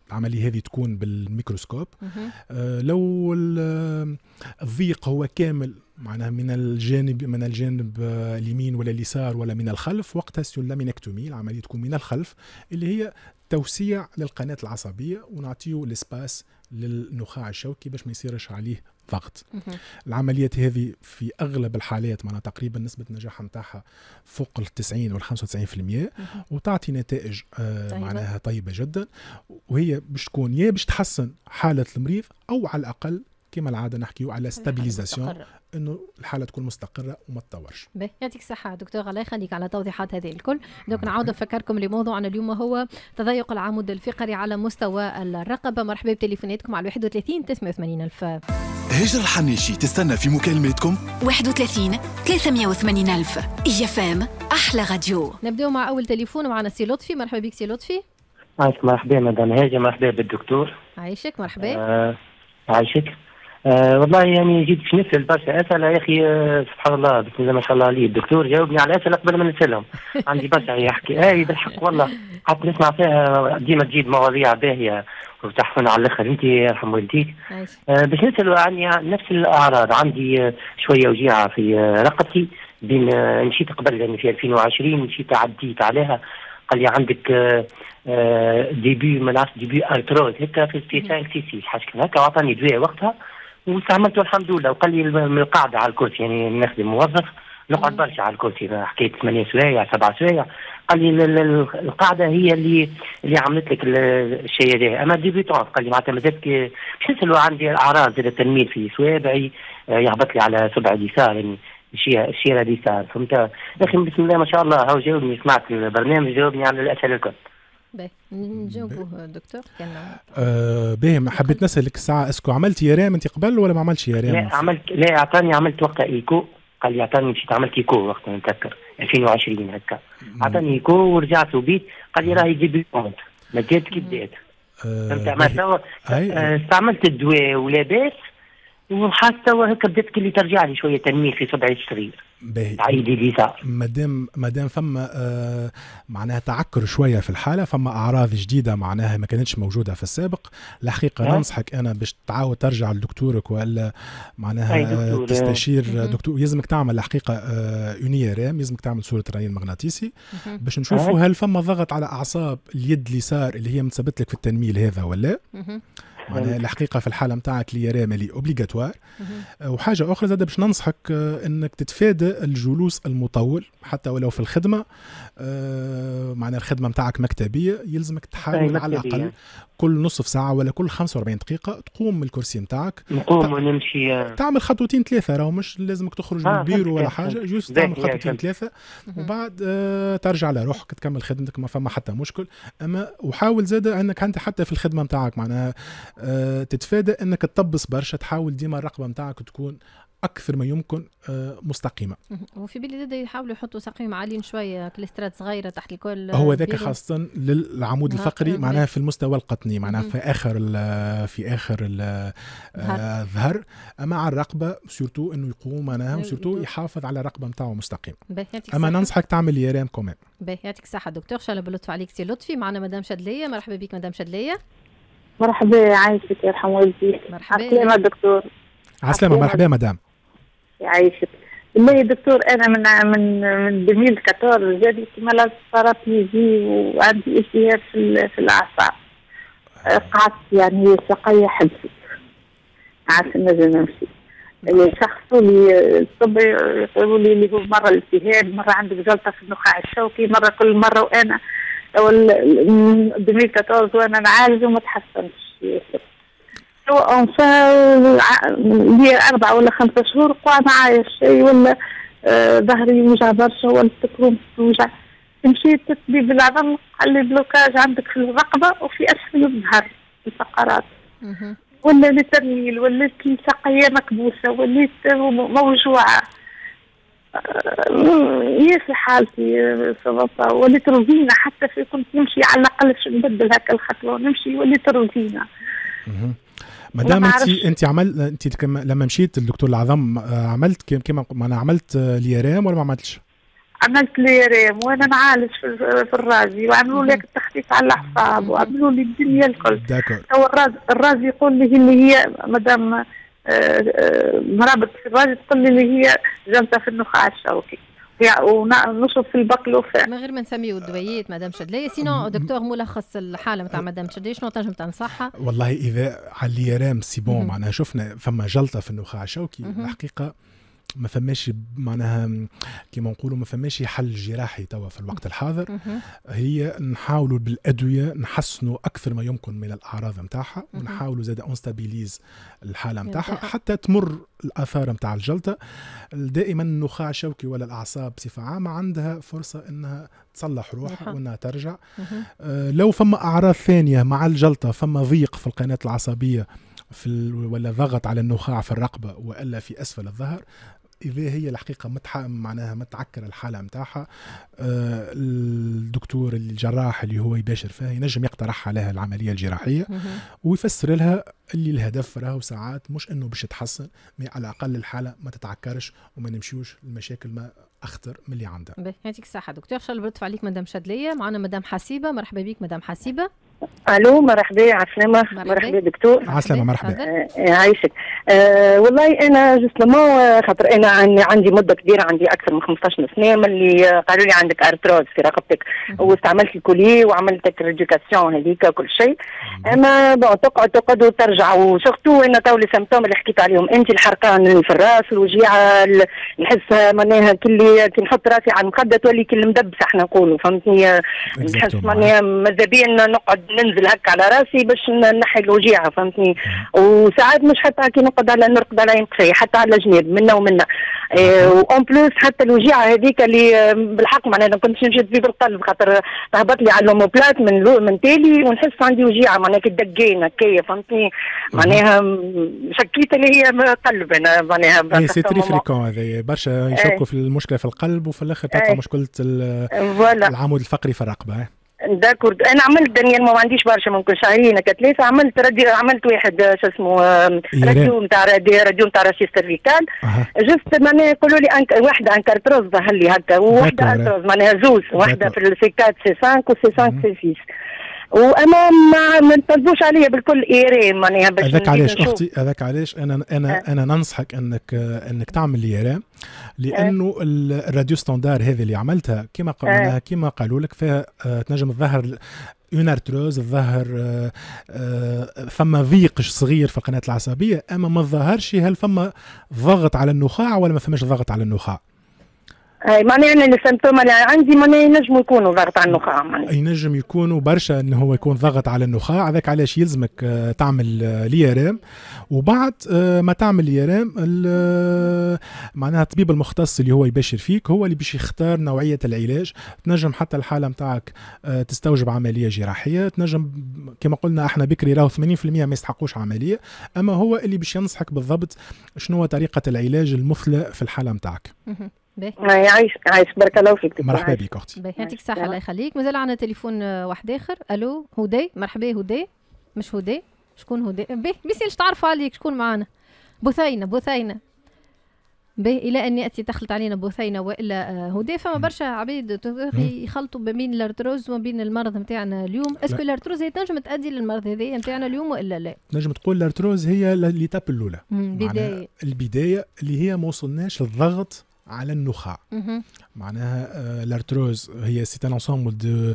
العمليه هذه تكون بالميكروسكوب آه لو الضيق هو كامل معناها من الجانب من الجانب آه، اليمين ولا اليسار ولا من الخلف وقتها سيون لامينكتومي العمليه تكون من الخلف اللي هي توسيع للقناه العصبيه ونعطيه الاسباس للنخاع الشوكي باش ما يصيرش عليه فقط العمليات هذه في اغلب الحالات معناها تقريبا نسبه النجاح نتاعها فوق ال 90 وال 95% وتعطي نتائج آه معناها طيبه جدا وهي باش تكون يا باش تحسن حاله المريض او على الاقل كما العاده نحكيو على ستابيليزاسيون انه الحاله تكون مستقره وما تطورش يعطيك الصحه دكتور الله يخليك على توضيحات هذه الكل دوك نعاود نفكركم لموضوعنا اليوم هو تضيق العمود الفقري على مستوى الرقبه مرحبا بتليفوناتكم على 31 89 الف هجر الحنيشي تستنى في مكالماتكم 31 380 الف ام احلى راديو نبداو مع اول تليفون معنا سي لطفي مرحبا بك سي لطفي عايشك مرحبا مدام هاجي مرحبا بالدكتور عايشك مرحبا آه عايشك آه والله يعني جيت نسال برشا اسئله يا اخي آه، سبحان الله بسم الله ما شاء الله عليه الدكتور جاوبني على اسئله قبل ما نسالهم عندي برشا يحكي اي بالحق والله قعدت نسمع فيها ديما تجيب مواضيع باهيه وتحفن على الاخر انت يرحم والديك آه باش نسالوا عني نفس الاعراض عندي آه، شويه وجيعه في آه، رقبتي بين مشيت قبل يعني في 2020 مشيت عديت عليها قال لي عندك ديبي ما نعرفش ديبي ارتروز هكا في 5 سي سي حاجه هكا وعطاني دواء وقتها واستعملته الحمد لله وقال لي من القاعده على الكرسي يعني نخدم موظف نقعد برشا على الكرسي حكيت ثمانية سوايع سبعة سوايع قال لي القاعده هي اللي اللي عملت لك الشيء هذا اما ديبيتون قال لي معناتها مازالت باش نسالوا عندي اعراض زاد التنميل في سوابعي آه، يهبط لي على سبع اليسار يعني الشيره اليسار فهمت يا اخي بسم الله ما شاء الله هاو جاوبني سمعت البرنامج جاوبني على الاسئله الكل نجاوبوه دكتور كان آه باهي حبيت نسالك الساعه اسكو عملت ريم انت قبل ولا ما عملتش يا ريم؟ لا عملت لا اعطاني عملت وقتها ايكو قال لي اعطاني مشيت عملت ايكو وقتها نتذكر 2020 هكا اعطاني ايكو ورجعت وبيت قال لي راهي جيب لي كونت ما جات كي بدات فهمت استعملت الدواء ولا باس وحاسه هكا بدات كي ترجع لي شويه تنميل في صدعي الصغير باهي مادام مادام فما آه معناها تعكر شويه في الحاله فما اعراض جديده معناها ما كانتش موجوده في السابق الحقيقه نعم. ننصحك انا باش تعاود ترجع لدكتورك والا معناها دكتور. آه، تستشير دكتور يلزمك تعمل الحقيقه آه يوني رام آه، يلزمك تعمل صوره رنين مغناطيسي باش نشوفوا أه. هل فما ضغط على اعصاب اليد اليسار اللي هي متثبت لك في التنميل هذا ولا مم. معناها الحقيقه في الحاله نتاعك ليري مالي اوبليغاتوار وحاجه اخرى زاد باش ننصحك آه، انك تتفادى الجلوس المطول حتى ولو في الخدمه آه، معناها الخدمه نتاعك مكتبيه يلزمك تحاول طيب، على الاقل كل نصف ساعه ولا كل 45 دقيقه تقوم من الكرسي نتاعك نقوم ونمشي آه. تعمل خطوتين ثلاثه راهو مش لازمك تخرج من البيرو ولا حاجه جوست تعمل خطوتين ثلاثه وبعد آه ترجع لروحك تكمل خدمتك ما فما حتى مشكل اما وحاول زاد انك انت حتى في الخدمه نتاعك معناها آه، تتفادى انك تطبس برشا تحاول ديما الرقبه نتاعك تكون اكثر ما يمكن آه، مستقيمه وفي بلاد يحاولوا يحطوا سقيم عاليين شويه كليسترات صغيره تحت الكل آه، هو ذاك خاصه للعمود الفقري معناها في المستوى القطني معناها في اخر في اخر الظهر مع الرقبه سورتو انه يقوم معناها وسورتو أيوة. يحافظ على الرقبه نتاعو مستقيم اما ننصحك تعمل يرام كومان باهي يعطيك الصحه دكتور الله باللطف عليك سي لطفي معنا مدام شدليه مرحبا بك مدام شدليه مرحبا عايشك يرحم والديك مرحبا عسلامة دكتور عسلامة مرحبا مدام يعيشك والله يا دكتور انا من من من 2014 جالي مرض بارابليجي وعندي التهاب في في الاعصاب آه. قعدت يعني ساقية حبسي عاد ما نمشي يعني شخصوا لي الطب يقولوا لي اللي هو مره التهاب مره عندك جلطه في النخاع الشوكي مره كل مره وانا بميل 14 وانا عالج وما تحسنتش وانفها لي اربع ولا خمسة شهور وقع معايا الشيء ولا آه، ظهري وجع برشا ولا التكروم توجع مشيت تطبيب العظم قال لي بلوكاج عندك في الرقبه وفي اسفل الظهر الفقرات ولا نترميل وليت ساقيه مكبوسه وليت موجوعه هي في حالتي وليت رزينة حتى في كنت نمشي على الأقل نبدل هكا الخطوة ونمشي وليت رزينة مدام انت انت عملت انت لما مشيت الدكتور العظم آه، عملت كما انا عملت آه، ليرام ولا ما عملتش؟ عملت ليرام وانا نعالج في, في الرازي وعملوا لك التخفيف على الاحصاب وعملوا لي الدنيا الكل داكور الرازي يقول لي اللي هي مدام آه، آه، في السراج تقول لي هي جلطه في النخاع الشوكي ونشرب في البقلوفان من غير ما نسميو الدويات مدام شدلية سينو دكتور ملخص الحاله نتاع مدام شدلية شنو تنجم تنصحها؟ والله اذا على اليرام سي بون معناها شفنا فما جلطه في النخاع الشوكي الحقيقه ما فماش معناها كيما نقولوا ما فماش حل جراحي توا في الوقت الحاضر هي نحاولوا بالادويه نحسنوا اكثر ما يمكن من الاعراض نتاعها ونحاولوا زاد اونستابيليز الحاله نتاعها حتى تمر الاثار نتاع الجلطه دائما النخاع الشوكي ولا الاعصاب بصفه عامه عندها فرصه انها تصلح روحها وانها ترجع أه لو فما اعراض ثانيه مع الجلطه فما ضيق في القناه العصبيه في ولا ضغط على النخاع في الرقبه والا في اسفل الظهر إذا هي الحقيقة متح... معناها متعكر الحالة نتاعها آه، الدكتور الجراح اللي هو يباشر فيها ينجم يقترح عليها العملية الجراحية ويفسر لها اللي الهدف راهو ساعات مش انه باش تحسن مي على الاقل الحاله ما تتعكرش وما نمشيوش المشاكل ما اخطر من اللي عندها. يعطيك الصحه دكتور شلبرت عليك مدام شادليه معنا مدام حسيبه مرحبا بك مدام حسيبه. الو مرحبا عسلامة مرحبا دكتور عسلامة مرحبا يعيشك آه،, آه والله انا جوستومون خاطر انا عندي مده كبيره عندي اكثر من 15 سنه من اللي قالوا لي عندك ارتروز في رقبتك واستعملت الكولي وعملت ريديكاسيون هذيك كل شيء اما بون تقعد تقعد وترجع وشفتو انا تو لي سيمتوم اللي حكيت عليهم انت الحرقان في الراس الوجيعه نحس معناها كل كي نحط راسي على المخده تولي كل مدبس احنا نقولوا فهمتني نحس معناها ماذا بينا نقعد ننزل هكا على راسي باش نحي الوجيعه فهمتني وساعات مش حتى كي نقعد على نرقد على ينقصي حتى على جناب منا ومنا إيه، وأون بلوس حتى الوجيعه هذيك اللي بالحق معناها ما كنت نشد في بالقلب خاطر تهبط لي على الاوموبلات من من تالي ونحس عندي وجيعه معناها كي دقين هكايا فهمتني معناها شكيت اللي هي قلب انا معناها اي سي تري فريكون هذا إيه، برشا إيه. يشكوا في المشكله في القلب وفي الاخر تطلع مشكله العمود الفقري في الرقبه داكور انا عملت دانيال ما عنديش برشا ممكن شهرين هكا ثلاثه عملت راديو عملت واحد شو اسمه راديو نتاع راديو نتاع رشيد سيرفيكال جست معناها يقولوا لي أنك واحده انكارتروز ظهر لي هكا وواحده انتروز معناها زوز واحده في السي 4 سي 5 وسي 5 سي 6 وانا ما ما عليا بالكل ايرام معناها باش هذاك علاش اختي هذاك علاش انا انا أه. انا ننصحك انك انك تعمل ايرام لانه أه. الراديو ستاندار هذه اللي عملتها كما آه. قلنا كما قالوا لك فيها آه، تنجم تظهر اون ارتروز تظهر فما ضيق صغير في القناه العصبيه اما ما تظهرش هل فما ضغط على النخاع ولا ما فماش ضغط على النخاع اي معناها انا يعني اللي اللي عندي معناها ينجموا يكونوا ضغط على النخاع معناها ينجم يكونوا برشا انه هو يكون ضغط على النخاع هذاك علاش يلزمك آه، تعمل آه، ليرام وبعد آه، ما تعمل ليرام معناها الطبيب المختص اللي هو يبشر فيك هو اللي باش يختار نوعيه العلاج تنجم حتى الحاله نتاعك تستوجب عمليه جراحيه تنجم كما قلنا احنا بكري راهو 80% ما يستحقوش عمليه اما هو اللي باش ينصحك بالضبط شنو طريقه العلاج المثلى في الحاله نتاعك يعيش عايش بارك الله فيك مرحبا بك اختي يعطيك الصحه الله يخليك مازال عندنا تليفون آه، واحد اخر الو هدي مرحبا هدي مش هدي شكون هدي به بيسيلش تعرف عليك شكون معانا بثينه بثينه به الى ان ياتي تخلط علينا بثينه والا هدى آه، فما برشا عبيد يخلطوا ما بين الارتروز وما بين المرض نتاعنا اليوم اسكو الارتروز هي تنجم تؤدي للمرض هذا نتاعنا اليوم والا لا نجم تقول الارتروز هي تاب الاولى البدايه البدايه اللي هي ما وصلناش للضغط على النخاع معناها الارتروز آه، هي سي ان انسومبل دو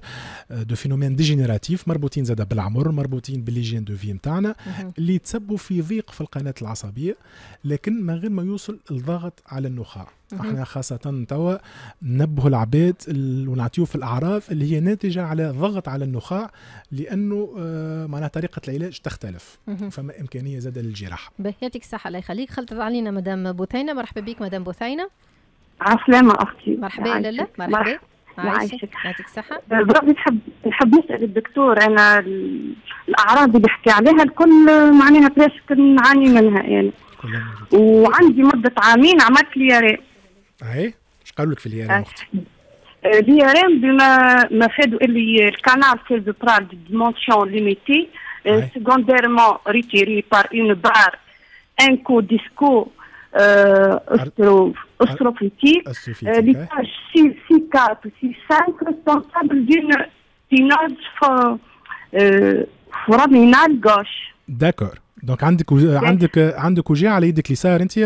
دو فينومين ديجينيراتيف مربوطين زاد بالعمر مربوطين بالليجين دو في نتاعنا اللي تسبوا في ضيق في القناه العصبيه لكن من غير ما يوصل الضغط على النخاع احنا خاصة توا نبهوا العباد ونعطيو في الاعراض اللي هي ناتجة على ضغط على النخاع لانه آه معناها طريقة العلاج تختلف فما امكانية زاد للجراحة. يعطيك الصحة الله يخليك خلطت علينا مدام بثينة مرحبا بك مدام بثينة. عسلامة أختي مرحبا يا للا مرحبا يعيشك يعطيك الصحة بالرغم نحب نحب نسأل الدكتور أنا الأعراض اللي حكي عليها الكل معناها بلاش نعاني منها أنا يعني. وعندي مدة عامين عملت لي رام أي إيش قالوا لك في اليارام آه. أختي؟ اليارام آه، بما ما فادوا اللي الكانال سيربرال دي ديمونسيون ليميتي سكونديرمون ريتيري بار اون بار كو ديسكو ostrophytique, l'étage 6-4, 6-5, responsable d'une synode آه، foraminale gauche. D'accord. دونك عندك عندك عندك وجيه على يدك اليسار انت؟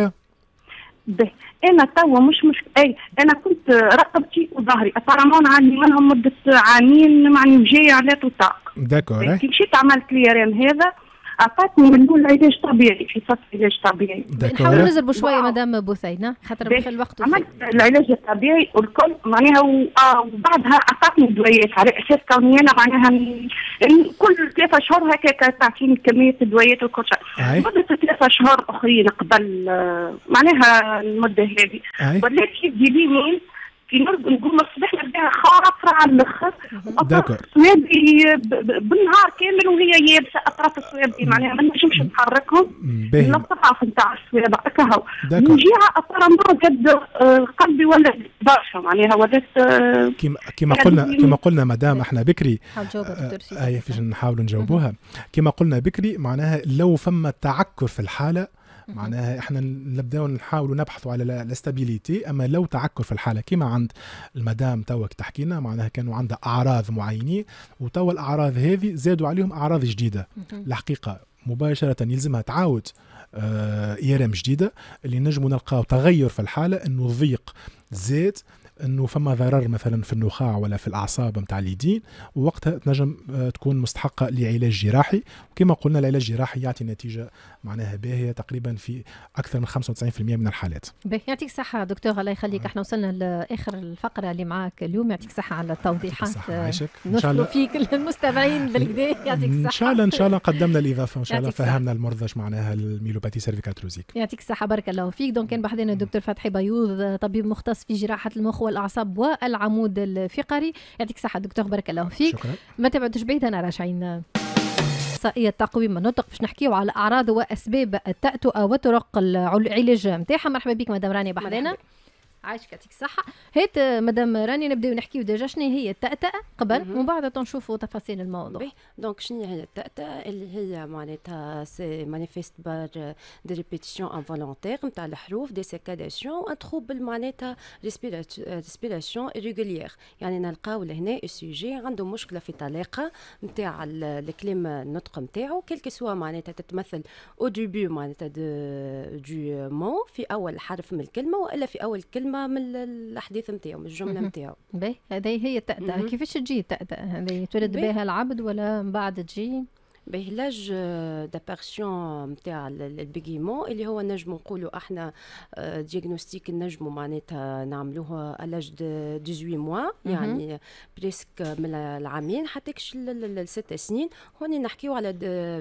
به انا توا مش مش اي انا كنت رقبتي وظهري ابارامون عندي منهم مده عامين معني وجايه على طاق داكور. إيه. كي مشيت عملت لي ريم هذا عطاتني من الاول علاج طبيعي في فصل علاج طبيعي نحاول نزربوا شويه مدام بثينه خاطر في الوقت عملت العلاج الطبيعي والكل معناها آه، وبعدها عطاتني دويات على اساس كوني انا معناها كل ثلاثة شهور هكاك تعطيني كميه الدوايات وكل شيء مده ثلاثة شهور اخرين قبل آه، معناها المده هذه ولات يدي لي كي نقول الصباح نلقاها خاطره على الاخر اطراف الصوابي بالنهار كامل وهي يابسه اطراف الصوابي معناها ما نجمش نحركهم من في نتاع الصوابع هكا من جهه اضطرما قد آه، قلبي ولا برشا معناها ولات آه، كيما كيما يعني قلنا كيما قلنا مدام احنا بكري اي آه، فيش نحاولوا نجاوبوها كيما قلنا بكري معناها لو فما تعكر في الحاله معناها احنا نبداو نحاولوا نبحثوا على الاستابيليتي اما لو تعكر في الحاله كما عند المدام توك تحكينا معناها كانوا عندها اعراض معينين وتوا الاعراض هذه زادوا عليهم اعراض جديده الحقيقه مباشره يلزمها تعاود آه، اي جديده اللي نجموا نلقاو تغير في الحاله انه الضيق زاد انه فما ضرر مثلا في النخاع ولا في الاعصاب نتاع اليدين ووقتها تنجم آه، تكون مستحقه لعلاج جراحي وكما قلنا العلاج الجراحي يعطي نتيجه معناها باهيه تقريبا في اكثر من 95% من الحالات. باهي يعطيك الصحه دكتور الله يخليك آه. احنا وصلنا لاخر الفقره اللي معاك اليوم يعطيك الصحه على التوضيحات نشكر فيك المستمعين بالكدا يعطيك الصحه. ان شاء الله ان شاء الله قدمنا الاضافه وان شاء الله فهمنا المرضى اش معناها الميلوباتي سيرفيكال تروزيك. يعطيك الصحه بارك الله فيك دونك كان بحضنا الدكتور فتحي بيوض طبيب مختص في جراحه المخ والاعصاب والعمود الفقري يعطيك الصحه دكتور بارك الله فيك شكرا. ما تبعدش بعيد انا راجعين أخصائية تقويم النطق باش نحكيو على اعراض واسباب التأتؤه وطرق العلاج نتاعها مرحبا بك مدام رانيا بحرينا عايش كاتيك الصحة هات آه، مدام راني نبداو نحكيو ديجا شنو هي التأتأة قبل ومن بعد تنشوفوا تفاصيل الموضوع دونك شنو هي التأتأة اللي هي معناتها سي مانيفيست بار دي ريبيتيسيون فولونتير نتاع الحروف دي سيكاداسيون ان تروبل معناتها ريسبيراسيون irrégulière يعني نلقاو لهنا السوجي عنده مشكلة في طلاقة نتاع الكلام النطق نتاعو كيلك سوا معناتها تتمثل او دوبي معناتها دو مو في اول حرف من الكلمة والا في اول كلمة الكلمه من الاحاديث نتاعو من الجمله نتاعو باهي هذه هي التأتأة كيفاش تجي التأتأة هذه تولد بها العبد ولا من بعد تجي بهلاج دابارسيون نتاع البيغيمون اللي هو نجم نقولوا احنا دياغنوستيك آه، النجم معناتها نعملوه الاج 18 موا يعني بريسك من العامين حتى كش الست سنين هوني نحكيو على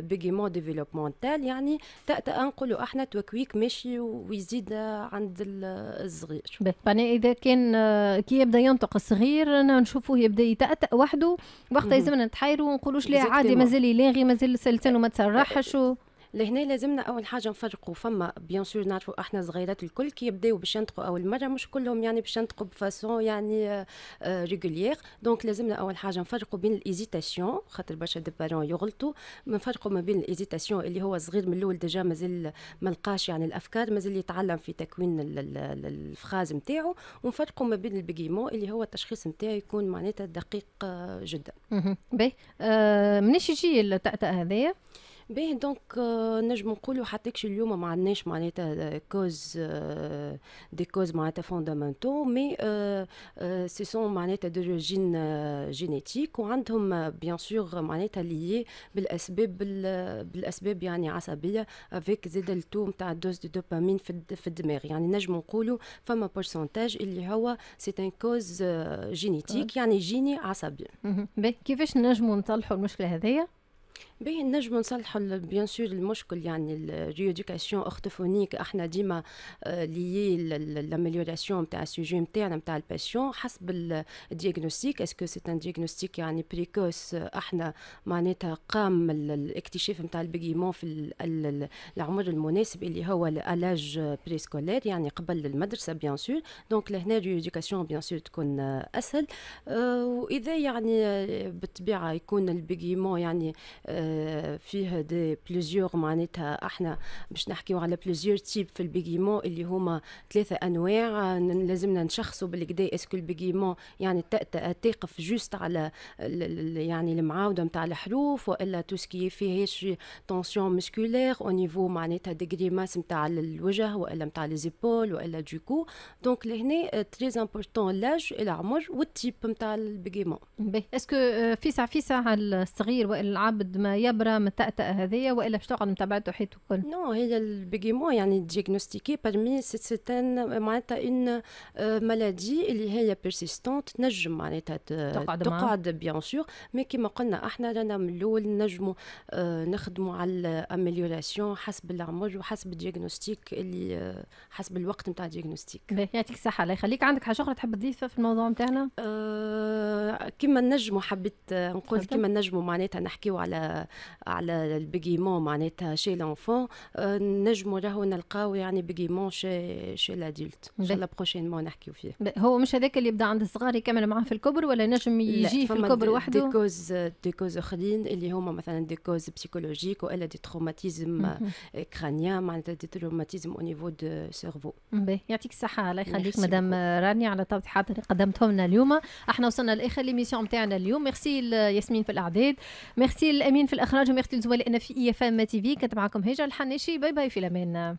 بيغيمون ديفلوبمونتال يعني تأتأ نقولوا احنا توكويك ماشي ويزيد عند الصغير يعني اذا كان آه، كي يبدا ينطق الصغير نشوفوه يبدا يتأتأ وحده وقتها يلزمنا نتحايروا ونقولوش لا عادي مازال يلاغي تنزل سلسل وما تسرحش و... لهنا لازمنا اول حاجه نفرقوا فما بيان سور نعرفوا احنا صغيرات الكل كي يبداو باش ينطقوا اول مره مش كلهم يعني باش ينطقوا بفاسون يعني ريغوليير آه، دونك آه، لازمنا اول حاجه نفرقوا بين الايزيتاسيون خاطر برشا دي بارون يغلطوا نفرقوا ما بين الايزيتاسيون اللي هو صغير من الاول ديجا مازال ما لقاش يعني الافكار مازال يتعلم في تكوين الفراز نتاعو ونفرقوا ما بين البيجيمون اللي هو التشخيص نتاعو يكون معناتها دقيق آه، جدا. باهي منيش يجي التأتأة هذايا؟ باهي دونك euh, نجم نقولوا حتى كش اليوم ما عندناش معناتها كوز دي كوز معناتها فوندامنتو مي سي سون معناتها جين جينيتيك euh، وعندهم بيان euh، سور معناتها ليي بالاسباب بالاسباب يعني عصبيه افيك زيد التو نتاع دوز دو دوبامين في الدماغ يعني نجم نقولوا فما بورسونتاج اللي هو سي ان كوز جينيتيك يعني جيني عصبي كيفاش نجموا نطلحوا المشكله هذه باهي نجم نصلحوا بيان سور المشكل يعني الريوديكاسيون اورتوفونيك احنا ديما آه، ليي لاميليوراسيون نتاع السوجي نتاعنا نتاع الباسيون حسب الدياغنوستيك اسكو سي ان دياغنوستيك يعني بريكوس احنا معناتها قام الاكتشاف نتاع البيغيمون في العمر المناسب اللي هو الاج بريسكولير يعني قبل المدرسه بيان سور دونك لهنا الريوديكاسيون بيان سور تكون آه، اسهل آه، واذا يعني بالطبيعه يكون البيغيمون يعني آه، فيه دي بليزيور معناتها احنا باش نحكيو على بليزيور تيب في البيجيمون اللي هما ثلاثه انواع لازمنا نشخصوا بالكدا اسكو البيجيمون يعني تقف جوست على يعني المعاوده نتاع الحروف والا تو سكي فيهش تونسيون مسكولير او نيفو معناتها ديغريماس نتاع الوجه والا نتاع ليزيبول والا دوكو دونك لهنا تريز امبورتون لاج العمر والتيب نتاع البيجيمون اسكو فيسع فيسع الصغير والا ما يبرى من التأتأة هذيا والا باش تقعد متابعته حيت الكل نو هي البيجيمون يعني ديجنوستيكي بارمي سيتان معناتها ان آه، مالادي اللي هي بيرسيستون تنجم معناتها تقعد تقعد بيان سور مي كيما قلنا احنا رانا من الاول نجموا آه، نخدموا على الأمليوراسيون حسب العمر وحسب الديجنوستيك اللي آه، حسب الوقت نتاع الديجنوستيك. يعطيك الصحه الله يخليك عندك حاجه اخرى تحب تضيفها في الموضوع نتاعنا كما كيما نجموا حبيت نقول كيما نجموا معناتها نحكيو على آه، على البيغيمون معناتها شي لونفون نجموا راهو نلقاو يعني بيغيمون شي شي لادولت ان شاء الله بروشينمون نحكيو فيه هو مش هذاك اللي يبدا عند الصغار يكمل معاه في الكبر ولا نجم يجي في الكبر وحده دي كوز دي كوز اخرين اللي هما مثلا دي كوز بسيكولوجيك والا دي تروماتيزم كرانيان معناتها دي تروماتيزم او نيفو دو سيرفو يعطيك الصحه الله يخليك مدام راني على التوضيحات اللي قدمتهم لنا اليوم احنا وصلنا لاخر ليميسيون نتاعنا اليوم ميرسي ياسمين في الاعداد ميرسي امين في الاخراج هم ياخذوا الزوايا لان في اي اف ام تي في كانت معكم هجر الحنيشي باي باي في الامان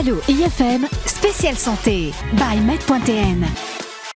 الو اي اف ام سبيسيال سونتي باي بوان تي ان